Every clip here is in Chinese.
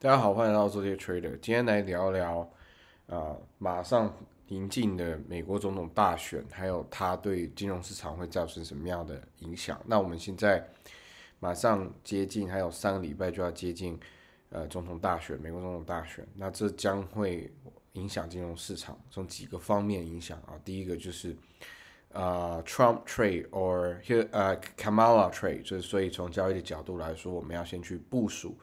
大家好，欢迎来到这些 Trader。今天来聊聊啊，马上临近的美国总统大选，还有它对金融市场会造成什么样的影响？那我们现在马上接近，还有三个礼拜就要接近呃总统大选，美国总统大选。那这将会影响金融市场从几个方面影响啊。第一个就是啊 Trump trade or 呃 Kamala trade，就是所以从交易的角度来说，我们要先去部署。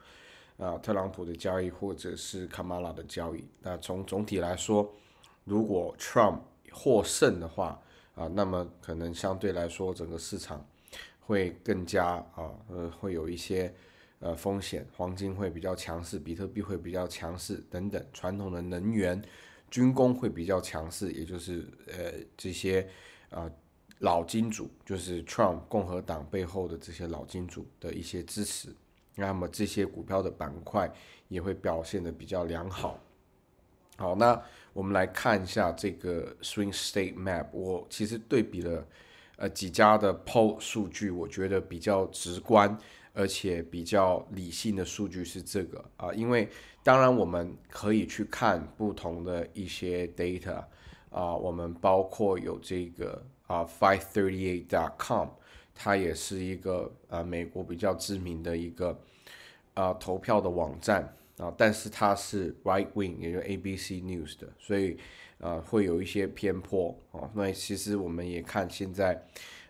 啊，特朗普的交易或者是卡马拉的交易。那从总体来说，如果 Trump 获胜的话，啊，那么可能相对来说，整个市场会更加啊，呃，会有一些呃风险，黄金会比较强势，比特币会比较强势，等等，传统的能源、军工会比较强势，也就是呃这些啊老金主，就是 Trump 共和党背后的这些老金主的一些支持。那么这些股票的板块也会表现的比较良好。好，那我们来看一下这个 Swing State Map。我其实对比了呃几家的 Poll 数据，我觉得比较直观而且比较理性的数据是这个啊。因为当然我们可以去看不同的一些 Data 啊，我们包括有这个啊 FiveThirtyEight.com。它也是一个呃美国比较知名的一个呃投票的网站啊，但是它是 Right Wing，也就 ABC News 的，所以呃会有一些偏颇啊，那其实我们也看现在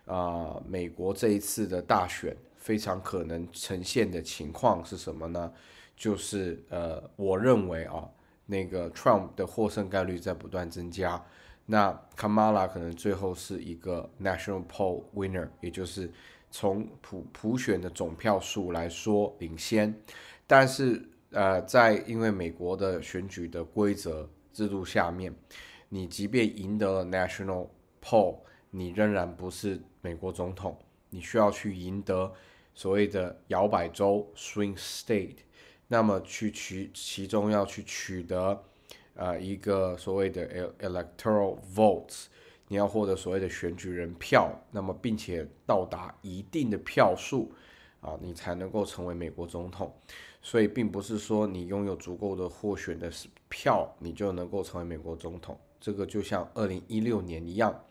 啊美国这一次的大选非常可能呈现的情况是什么呢？就是呃我认为啊那个 Trump 的获胜概率在不断增加。那 Kamala 可能最后是一个 national poll winner，也就是从普普选的总票数来说领先，但是呃，在因为美国的选举的规则制度下面，你即便赢得了 national poll，你仍然不是美国总统，你需要去赢得所谓的摇摆州 swing state，那么去取其中要去取得。呃，一个所谓的 electoral votes，你要获得所谓的选举人票，那么并且到达一定的票数啊，你才能够成为美国总统。所以，并不是说你拥有足够的获选的票，你就能够成为美国总统。这个就像二零一六年一样，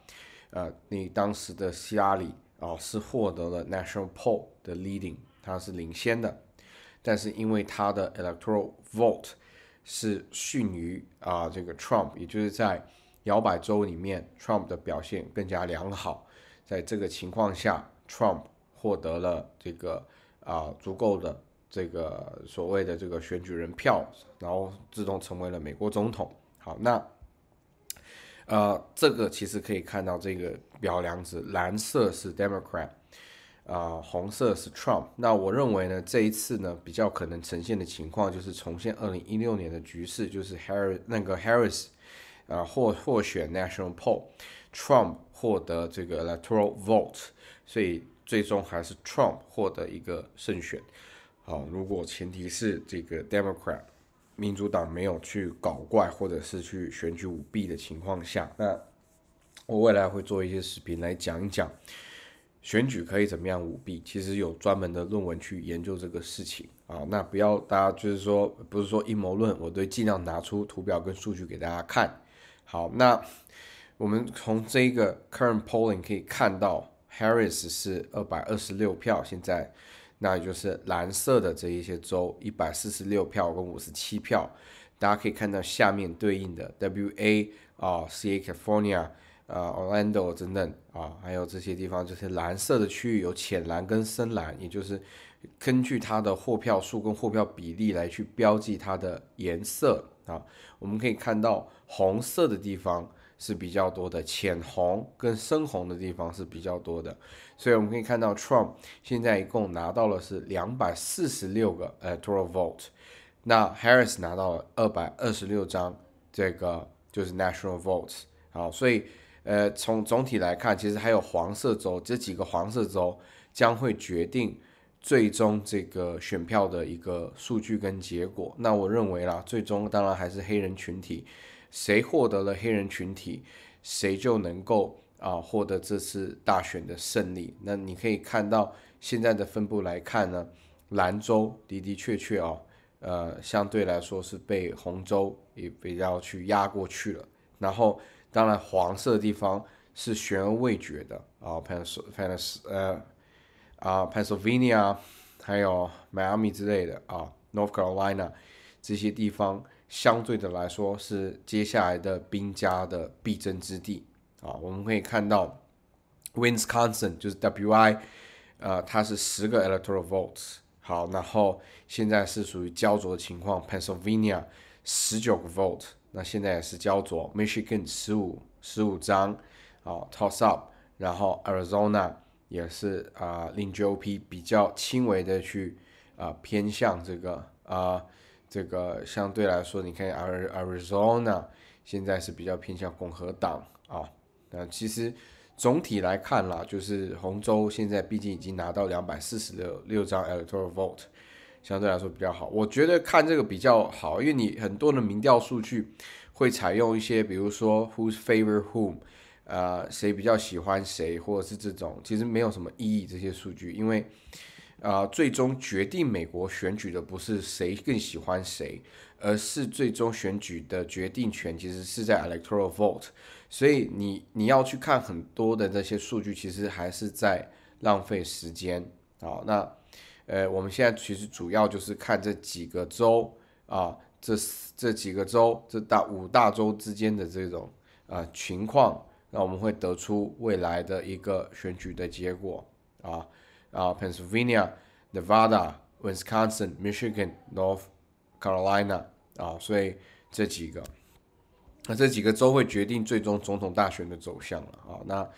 呃，你当时的希拉里啊是获得了 national poll 的 leading，它是领先的，但是因为他的 electoral vote。是逊于啊，这个 Trump，也就是在摇摆州里面，Trump 的表现更加良好。在这个情况下，Trump 获得了这个啊足够的这个所谓的这个选举人票，然后自动成为了美国总统。好，那呃，这个其实可以看到这个表梁子，蓝色是 Democrat。啊，红色是 Trump，那我认为呢，这一次呢比较可能呈现的情况就是重现二零一六年的局势，就是 Harris 那个 Harris，啊获获选 National Poll，Trump 获得这个 Electoral Vote，所以最终还是 Trump 获得一个胜选。好，如果前提是这个 Democrat 民主党没有去搞怪或者是去选举舞弊的情况下，那我未来会做一些视频来讲讲。选举可以怎么样舞弊？其实有专门的论文去研究这个事情啊。那不要大家就是说，不是说阴谋论，我都尽量拿出图表跟数据给大家看。好，那我们从这个 current polling 可以看到，Harris 是二百二十六票，现在那也就是蓝色的这一些州一百四十六票跟五十七票。大家可以看到下面对应的 WA 啊 CA California。啊，Orlando 等等啊，还有这些地方，就是蓝色的区域有浅蓝跟深蓝，也就是根据它的货票数跟货票比例来去标记它的颜色啊。我们可以看到红色的地方是比较多的，浅红跟深红的地方是比较多的。所以我们可以看到 Trump 现在一共拿到了是两百四十六个呃 Total Vote，那 Harris 拿到了二百二十六张这个就是 National Vote 啊，所以。呃，从总体来看，其实还有黄色州这几个黄色州将会决定最终这个选票的一个数据跟结果。那我认为啦，最终当然还是黑人群体，谁获得了黑人群体，谁就能够啊获得这次大选的胜利。那你可以看到现在的分布来看呢，兰州的的确确哦，呃，相对来说是被红州也比较去压过去了，然后。当然，黄色的地方是悬而未决的啊，Pennsylvania，啊，Pennsylvania，还有 Miami 之类的啊，North Carolina 这些地方相对的来说是接下来的兵家的必争之地啊。我们可以看到，Wisconsin 就是 WI，呃，它是十个 electoral votes。好，然后现在是属于焦灼的情况，Pennsylvania 十九个 vote。那现在也是焦灼，Michigan 十五十五张，啊，Toss Up，然后 Arizona 也是啊 g j p 比较轻微的去啊偏向这个啊，这个相对来说，你看 Arizona 现在是比较偏向共和党啊，那其实总体来看啦，就是红州现在毕竟已经拿到两百四十六六张 Electoral Vote。相对来说比较好，我觉得看这个比较好，因为你很多的民调数据会采用一些，比如说 who s favor whom，呃，谁比较喜欢谁，或者是这种，其实没有什么意义这些数据，因为啊，最终决定美国选举的不是谁更喜欢谁，而是最终选举的决定权其实是在 electoral vote，所以你你要去看很多的这些数据，其实还是在浪费时间好，那。呃，我们现在其实主要就是看这几个州啊，这这几个州，这大五大洲之间的这种啊情况，那我们会得出未来的一个选举的结果啊啊，Pennsylvania、Nevada、Wisconsin、Michigan、North Carolina 啊，所以这几个，那这几个州会决定最终总统大选的走向了啊，那。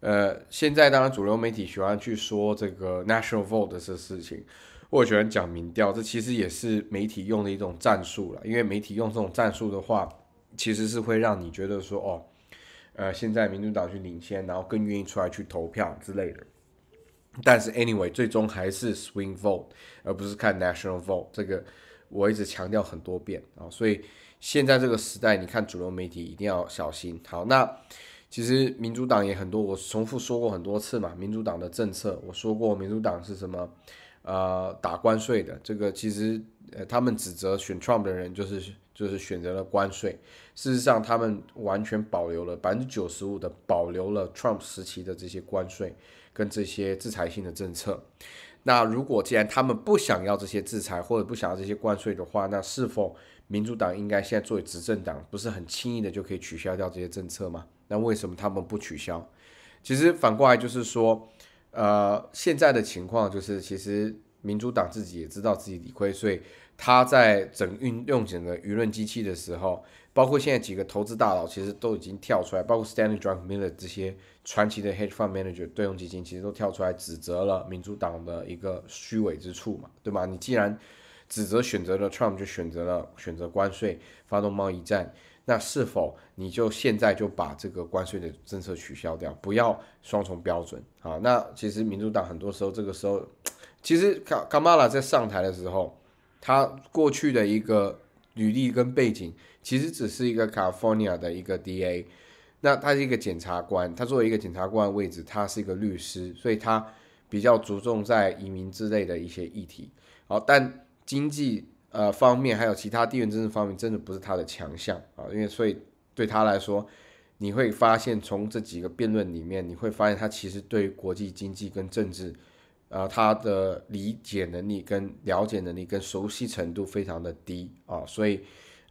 呃，现在当然主流媒体喜欢去说这个 national vote 这事情，或者喜讲民调，这其实也是媒体用的一种战术了。因为媒体用这种战术的话，其实是会让你觉得说，哦，呃，现在民主党去领先，然后更愿意出来去投票之类的。但是 anyway 最终还是 swing vote，而不是看 national vote 这个，我一直强调很多遍啊。所以现在这个时代，你看主流媒体一定要小心。好，那。其实民主党也很多，我重复说过很多次嘛。民主党的政策，我说过，民主党是什么？呃，打关税的。这个其实，呃，他们指责选 Trump 的人就是就是选择了关税。事实上，他们完全保留了百分之九十五的保留了 Trump 时期的这些关税跟这些制裁性的政策。那如果既然他们不想要这些制裁或者不想要这些关税的话，那是否？民主党应该现在作为执政党，不是很轻易的就可以取消掉这些政策吗？那为什么他们不取消？其实反过来就是说，呃，现在的情况就是，其实民主党自己也知道自己理亏，所以他在整运用整个舆论机器的时候，包括现在几个投资大佬，其实都已经跳出来，包括 Stanley Druck Miller 这些传奇的 hedge fund manager 对冲基金，其实都跳出来指责了民主党的一个虚伪之处嘛，对吗？你既然指责选择了 Trump 就选择了选择关税发动贸易战，那是否你就现在就把这个关税的政策取消掉，不要双重标准啊？那其实民主党很多时候这个时候，其实卡卡马拉在上台的时候，他过去的一个履历跟背景其实只是一个 California 的一个 DA，那他是一个检察官，他作为一个检察官的位置，他是一个律师，所以他比较着重在移民之类的一些议题，好，但。经济呃方面，还有其他地缘政治方面，真的不是他的强项啊。因为所以对他来说，你会发现从这几个辩论里面，你会发现他其实对国际经济跟政治，呃，他的理解能力、跟了解能力、跟熟悉程度非常的低啊。所以，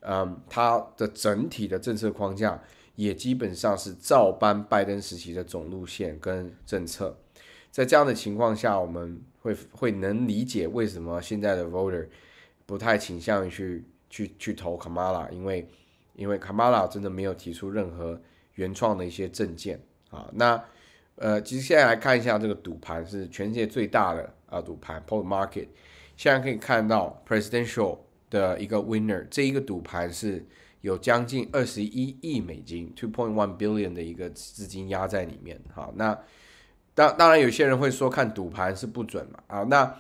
嗯，他的整体的政策框架也基本上是照搬拜登时期的总路线跟政策。在这样的情况下，我们。会会能理解为什么现在的 voter 不太倾向于去去去投 Kamala，因为因为 Kamala 真的没有提出任何原创的一些政见啊。那呃，其实现在来看一下这个赌盘是全世界最大的啊赌盘，Pod Market。现在可以看到 Presidential 的一个 winner，这一个赌盘是有将近二十一亿美金，Two Point One Billion 的一个资金压在里面。好，那。当当然，有些人会说看赌盘是不准嘛，啊，那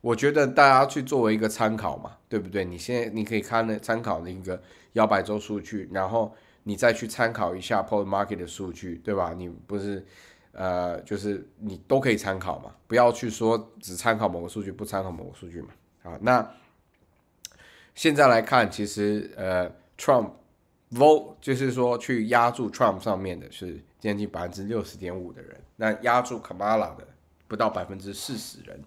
我觉得大家去作为一个参考嘛，对不对？你现在你可以看参考那个摇摆州数据，然后你再去参考一下 Pod Market 的数据，对吧？你不是呃，就是你都可以参考嘛，不要去说只参考某个数据不参考某个数据嘛，啊，那现在来看，其实呃，Trump。Vote 就是说去压住 Trump 上面的是将近百分之六十点五的人，那压住 Kamala 的不到百分之四十人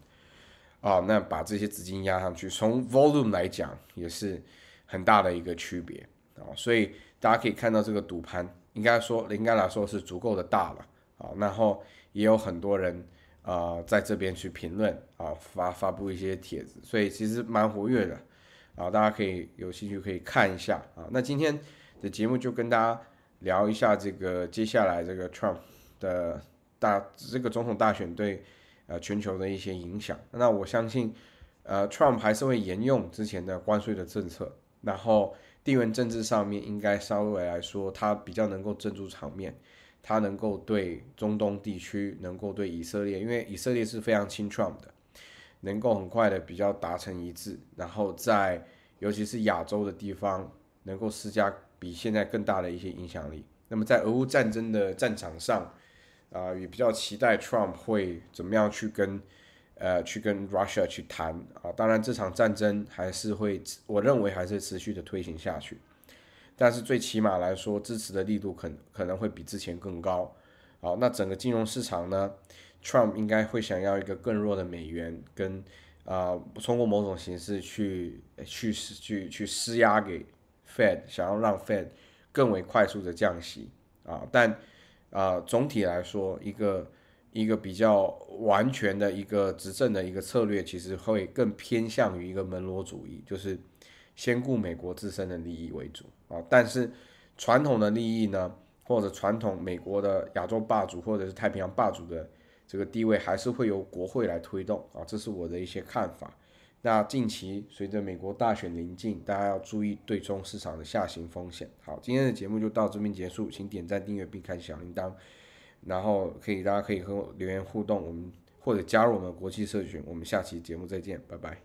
啊，那把这些资金压上去，从 Volume 来讲也是很大的一个区别啊，所以大家可以看到这个赌盘应该说应该来说是足够的大了啊，然后也有很多人啊在这边去评论啊发发布一些帖子，所以其实蛮活跃的啊，大家可以有兴趣可以看一下啊，那今天。的节目就跟大家聊一下这个接下来这个 Trump 的大这个总统大选对呃全球的一些影响。那我相信呃 Trump 还是会沿用之前的关税的政策，然后地缘政治上面应该稍微来说他比较能够镇住场面，他能够对中东地区，能够对以色列，因为以色列是非常亲 Trump 的，能够很快的比较达成一致，然后在尤其是亚洲的地方能够施加。比现在更大的一些影响力。那么在俄乌战争的战场上，啊，也比较期待 Trump 会怎么样去跟，呃，去跟 Russia 去谈啊。当然，这场战争还是会，我认为还是持续的推行下去。但是最起码来说，支持的力度可可能会比之前更高。好，那整个金融市场呢，Trump 应该会想要一个更弱的美元，跟啊，通过某种形式去去去去施压给。Fed 想要让 Fed 更为快速的降息啊，但，呃，总体来说，一个一个比较完全的一个执政的一个策略，其实会更偏向于一个门罗主义，就是先顾美国自身的利益为主啊。但是传统的利益呢，或者传统美国的亚洲霸主或者是太平洋霸主的这个地位，还是会由国会来推动啊。这是我的一些看法。那近期随着美国大选临近，大家要注意对冲市场的下行风险。好，今天的节目就到这边结束，请点赞、订阅并开启小铃铛，然后可以大家可以和我留言互动，我们或者加入我们国际社群。我们下期节目再见，拜拜。